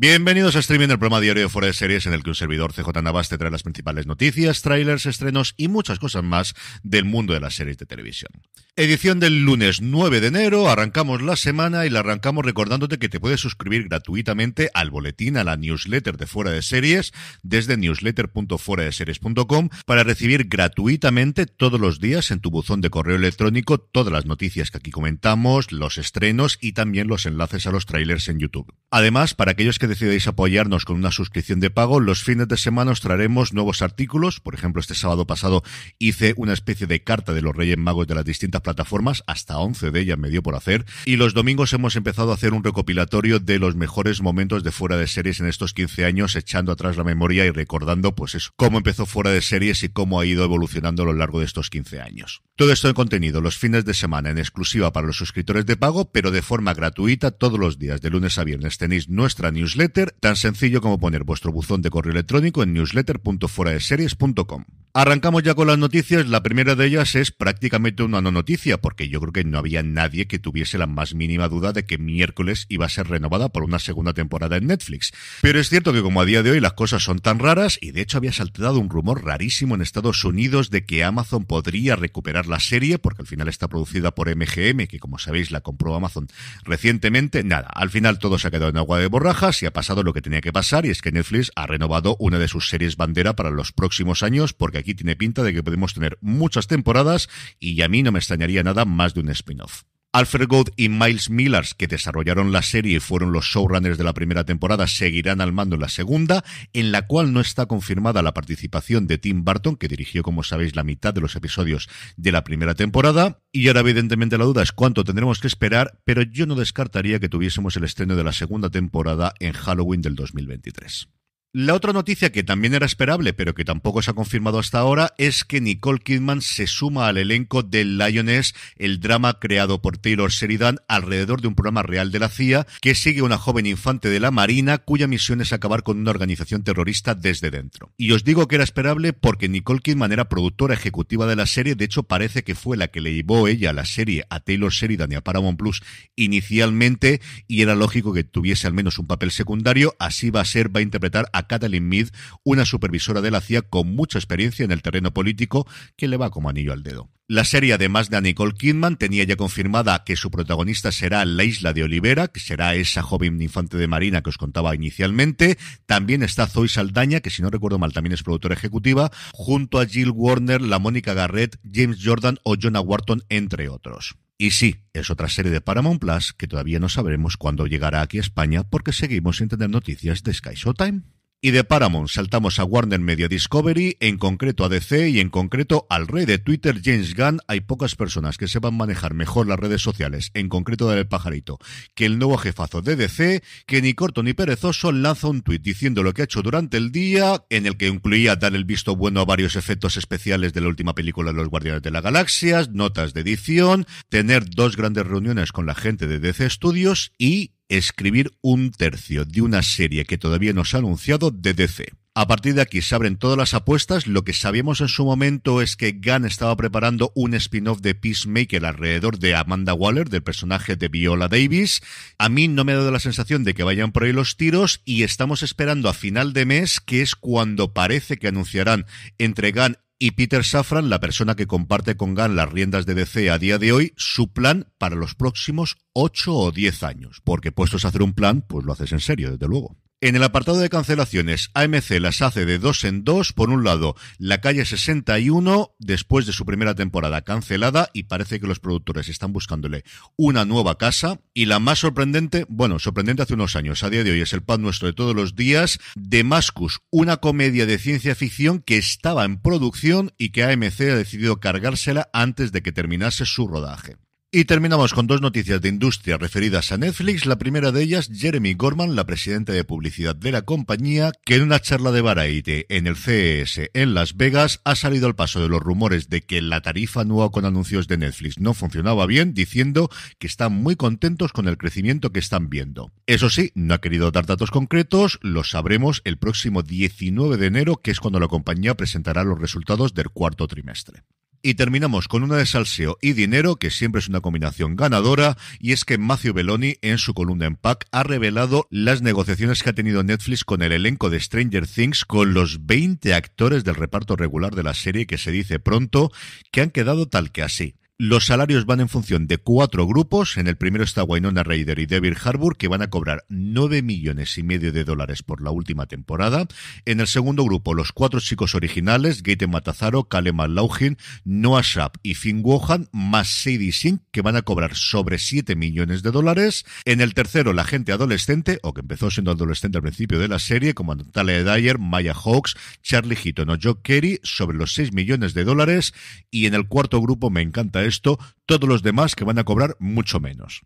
Bienvenidos a streaming, el programa diario de Fuera de Series, en el que un servidor CJ Navas te trae las principales noticias, trailers, estrenos y muchas cosas más del mundo de las series de televisión. Edición del lunes 9 de enero, arrancamos la semana y la arrancamos recordándote que te puedes suscribir gratuitamente al boletín, a la newsletter de Fuera de Series, desde series.com para recibir gratuitamente todos los días en tu buzón de correo electrónico todas las noticias que aquí comentamos, los estrenos y también los enlaces a los trailers en YouTube. Además, para aquellos que Decidéis decidáis apoyarnos con una suscripción de pago, los fines de semana os traeremos nuevos artículos. Por ejemplo, este sábado pasado hice una especie de carta de los Reyes Magos de las distintas plataformas, hasta 11 de ellas me dio por hacer. Y los domingos hemos empezado a hacer un recopilatorio de los mejores momentos de fuera de series en estos 15 años, echando atrás la memoria y recordando, pues eso, cómo empezó fuera de series y cómo ha ido evolucionando a lo largo de estos 15 años. Todo esto en contenido los fines de semana en exclusiva para los suscriptores de pago, pero de forma gratuita todos los días, de lunes a viernes, tenéis nuestra newsletter newsletter, tan sencillo como poner vuestro buzón de correo electrónico en newsletter.foraeseries.com. Arrancamos ya con las noticias. La primera de ellas es prácticamente una no noticia, porque yo creo que no había nadie que tuviese la más mínima duda de que miércoles iba a ser renovada por una segunda temporada en Netflix. Pero es cierto que como a día de hoy las cosas son tan raras, y de hecho había saltado un rumor rarísimo en Estados Unidos de que Amazon podría recuperar la serie, porque al final está producida por MGM, que como sabéis la compró Amazon recientemente. Nada, al final todo se ha quedado en agua de borrajas y ha pasado lo que tenía que pasar, y es que Netflix ha renovado una de sus series bandera para los próximos años, porque aquí aquí tiene pinta de que podemos tener muchas temporadas y a mí no me extrañaría nada más de un spin-off. Alfred Gold y Miles Millars, que desarrollaron la serie y fueron los showrunners de la primera temporada, seguirán al mando en la segunda, en la cual no está confirmada la participación de Tim Burton, que dirigió, como sabéis, la mitad de los episodios de la primera temporada. Y ahora, evidentemente, la duda es cuánto tendremos que esperar, pero yo no descartaría que tuviésemos el estreno de la segunda temporada en Halloween del 2023. La otra noticia que también era esperable, pero que tampoco se ha confirmado hasta ahora, es que Nicole Kidman se suma al elenco de Lioness, el drama creado por Taylor Sheridan alrededor de un programa real de la CIA que sigue a una joven infante de la Marina cuya misión es acabar con una organización terrorista desde dentro. Y os digo que era esperable porque Nicole Kidman era productora ejecutiva de la serie, de hecho parece que fue la que le llevó ella la serie a Taylor Sheridan y a Paramount Plus inicialmente y era lógico que tuviese al menos un papel secundario, así va a ser, va a interpretar a a Kathleen Mead, una supervisora de la CIA con mucha experiencia en el terreno político que le va como anillo al dedo. La serie, además de a Nicole Kidman, tenía ya confirmada que su protagonista será la isla de Olivera, que será esa joven infante de marina que os contaba inicialmente. También está Zoe Saldaña, que si no recuerdo mal también es productora ejecutiva, junto a Jill Warner, la Mónica Garrett, James Jordan o Jonah Wharton, entre otros. Y sí, es otra serie de Paramount Plus que todavía no sabremos cuándo llegará aquí a España porque seguimos sin tener noticias de Sky Showtime. Y de Paramount saltamos a Warner Media Discovery, en concreto a DC y en concreto al rey de Twitter, James Gunn. Hay pocas personas que sepan manejar mejor las redes sociales, en concreto del pajarito, que el nuevo jefazo de DC, que ni corto ni perezoso lanza un tuit diciendo lo que ha hecho durante el día, en el que incluía dar el visto bueno a varios efectos especiales de la última película de los Guardianes de la Galaxia, notas de edición, tener dos grandes reuniones con la gente de DC Studios y escribir un tercio de una serie que todavía no se ha anunciado de DC. A partir de aquí se abren todas las apuestas. Lo que sabíamos en su momento es que Gunn estaba preparando un spin-off de Peacemaker alrededor de Amanda Waller, del personaje de Viola Davis. A mí no me ha dado la sensación de que vayan por ahí los tiros y estamos esperando a final de mes, que es cuando parece que anunciarán entre Gunn y Peter Safran, la persona que comparte con Gunn las riendas de DC a día de hoy, su plan para los próximos 8 o 10 años. Porque puestos a hacer un plan, pues lo haces en serio, desde luego. En el apartado de cancelaciones, AMC las hace de dos en dos. Por un lado, la calle 61, después de su primera temporada cancelada, y parece que los productores están buscándole una nueva casa. Y la más sorprendente, bueno, sorprendente hace unos años, a día de hoy es el pan nuestro de todos los días, Damascus, una comedia de ciencia ficción que estaba en producción y que AMC ha decidido cargársela antes de que terminase su rodaje. Y terminamos con dos noticias de industria referidas a Netflix. La primera de ellas, Jeremy Gorman, la presidenta de publicidad de la compañía, que en una charla de Variety en el CES en Las Vegas ha salido al paso de los rumores de que la tarifa nueva con anuncios de Netflix no funcionaba bien, diciendo que están muy contentos con el crecimiento que están viendo. Eso sí, no ha querido dar datos concretos, lo sabremos el próximo 19 de enero, que es cuando la compañía presentará los resultados del cuarto trimestre. Y terminamos con una de salseo y dinero, que siempre es una combinación ganadora, y es que Matthew Belloni, en su columna en Pack, ha revelado las negociaciones que ha tenido Netflix con el elenco de Stranger Things, con los 20 actores del reparto regular de la serie, que se dice pronto, que han quedado tal que así. Los salarios van en función de cuatro grupos. En el primero está Wynonna Raider y David Harbour, que van a cobrar 9 millones y medio de dólares por la última temporada. En el segundo grupo, los cuatro chicos originales, Gaten Matazaro, Kaleman Laugin, Noah Sharp y Finn Wohan, más Sadie Sink, que van a cobrar sobre 7 millones de dólares. En el tercero, la gente adolescente, o que empezó siendo adolescente al principio de la serie, como Natalia Dyer, Maya Hawks, Charlie Heaton o Joe Kerry, sobre los 6 millones de dólares. Y en el cuarto grupo, me encanta esto, todos los demás que van a cobrar mucho menos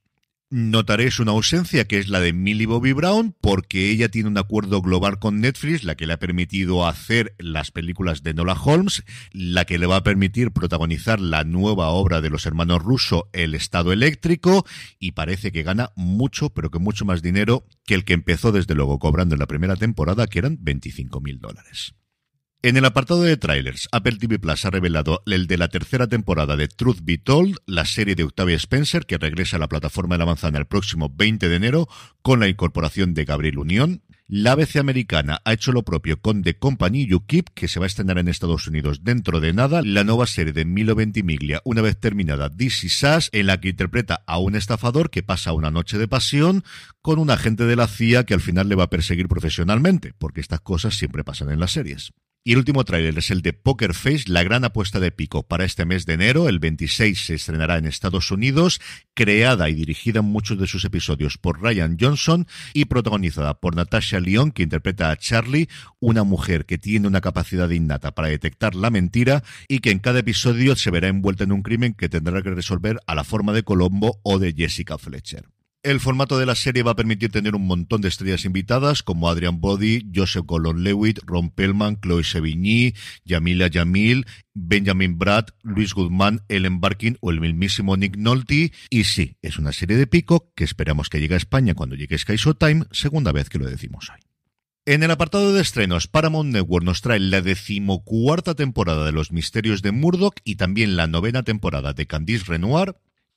notaréis una ausencia que es la de Millie Bobby Brown porque ella tiene un acuerdo global con Netflix, la que le ha permitido hacer las películas de Nola Holmes, la que le va a permitir protagonizar la nueva obra de los hermanos Russo, El Estado Eléctrico, y parece que gana mucho, pero que mucho más dinero que el que empezó desde luego cobrando en la primera temporada, que eran 25 mil dólares. En el apartado de trailers, Apple TV Plus ha revelado el de la tercera temporada de Truth Be Told, la serie de Octavia Spencer que regresa a la plataforma de la manzana el próximo 20 de enero con la incorporación de Gabriel Unión. La ABC americana ha hecho lo propio con The Company You Keep, que se va a estrenar en Estados Unidos dentro de nada, la nueva serie de Milo Ventimiglia, una vez terminada This Is Us, en la que interpreta a un estafador que pasa una noche de pasión con un agente de la CIA que al final le va a perseguir profesionalmente, porque estas cosas siempre pasan en las series. Y el último tráiler es el de Poker Face, la gran apuesta de Pico para este mes de enero. El 26 se estrenará en Estados Unidos, creada y dirigida en muchos de sus episodios por Ryan Johnson y protagonizada por Natasha Lyon, que interpreta a Charlie, una mujer que tiene una capacidad innata para detectar la mentira y que en cada episodio se verá envuelta en un crimen que tendrá que resolver a la forma de Colombo o de Jessica Fletcher. El formato de la serie va a permitir tener un montón de estrellas invitadas como Adrian Boddy, Joseph Colon lewitt Ron Pellman, Chloe Sevigny, Yamila Yamil, Benjamin Bratt, Luis Guzmán, Ellen Barkin o el mismísimo Nick Nolte. Y sí, es una serie de pico que esperamos que llegue a España cuando llegue Sky Showtime, segunda vez que lo decimos hoy. En el apartado de estrenos, Paramount Network nos trae la decimocuarta temporada de Los Misterios de Murdoch y también la novena temporada de Candice Renoir,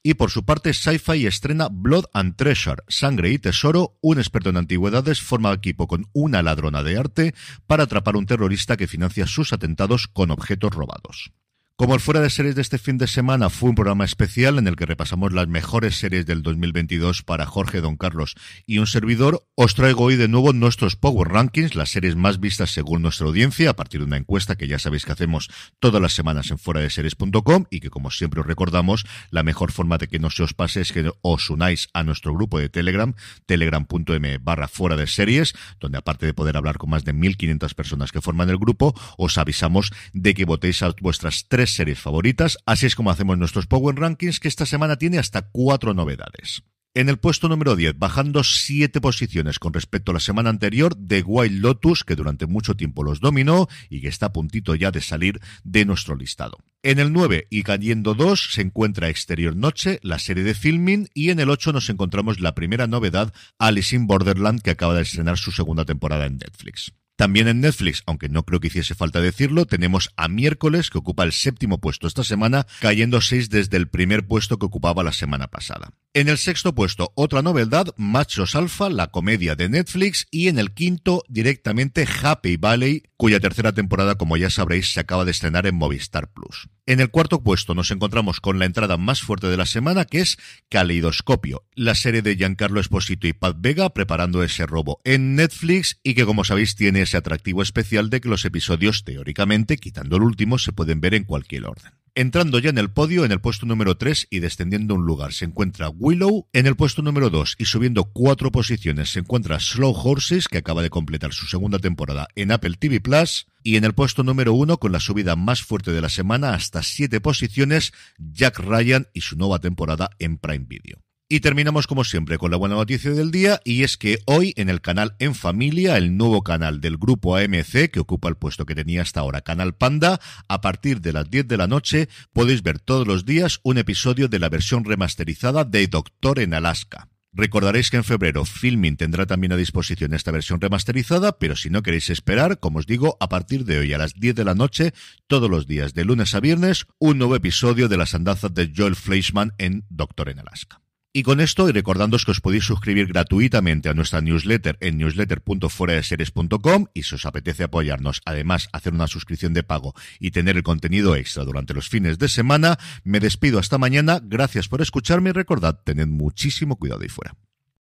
y por su parte, Sci-Fi estrena Blood and Treasure, Sangre y Tesoro. Un experto en antigüedades forma equipo con una ladrona de arte para atrapar a un terrorista que financia sus atentados con objetos robados. Como el fuera de series de este fin de semana fue un programa especial en el que repasamos las mejores series del 2022 para Jorge Don Carlos y un servidor, os traigo hoy de nuevo nuestros Power Rankings, las series más vistas según nuestra audiencia, a partir de una encuesta que ya sabéis que hacemos todas las semanas en fuera de series.com y que como siempre os recordamos, la mejor forma de que no se os pase es que os unáis a nuestro grupo de Telegram, telegram.m barra fuera de series, donde aparte de poder hablar con más de 1.500 personas que forman el grupo, os avisamos de que votéis a vuestras tres series favoritas, así es como hacemos nuestros Power Rankings, que esta semana tiene hasta cuatro novedades. En el puesto número 10, bajando 7 posiciones con respecto a la semana anterior, The Wild Lotus, que durante mucho tiempo los dominó y que está a puntito ya de salir de nuestro listado. En el 9 y cayendo 2 se encuentra Exterior Noche, la serie de filming, y en el 8 nos encontramos la primera novedad, Alice in Borderland, que acaba de estrenar su segunda temporada en Netflix. También en Netflix, aunque no creo que hiciese falta decirlo, tenemos a miércoles, que ocupa el séptimo puesto esta semana, cayendo seis desde el primer puesto que ocupaba la semana pasada. En el sexto puesto, otra novedad, Machos Alfa, la comedia de Netflix, y en el quinto, directamente Happy Valley, cuya tercera temporada, como ya sabréis, se acaba de estrenar en Movistar Plus. En el cuarto puesto nos encontramos con la entrada más fuerte de la semana, que es Caleidoscopio, la serie de Giancarlo Esposito y Pat Vega preparando ese robo en Netflix y que, como sabéis, tiene ese atractivo especial de que los episodios, teóricamente, quitando el último, se pueden ver en cualquier orden. Entrando ya en el podio, en el puesto número 3 y descendiendo un lugar, se encuentra Willow. En el puesto número 2 y subiendo cuatro posiciones, se encuentra Slow Horses, que acaba de completar su segunda temporada en Apple TV Plus. Y en el puesto número 1, con la subida más fuerte de la semana, hasta siete posiciones, Jack Ryan y su nueva temporada en Prime Video. Y terminamos como siempre con la buena noticia del día y es que hoy en el canal En Familia, el nuevo canal del grupo AMC que ocupa el puesto que tenía hasta ahora Canal Panda, a partir de las 10 de la noche podéis ver todos los días un episodio de la versión remasterizada de Doctor en Alaska. Recordaréis que en febrero Filming tendrá también a disposición esta versión remasterizada, pero si no queréis esperar, como os digo, a partir de hoy a las 10 de la noche, todos los días de lunes a viernes, un nuevo episodio de las andanzas de Joel Fleischman en Doctor en Alaska. Y con esto, y recordándoos que os podéis suscribir gratuitamente a nuestra newsletter en newsletter.fueradeseries.com y si os apetece apoyarnos, además hacer una suscripción de pago y tener el contenido extra durante los fines de semana, me despido hasta mañana, gracias por escucharme y recordad, tened muchísimo cuidado y fuera.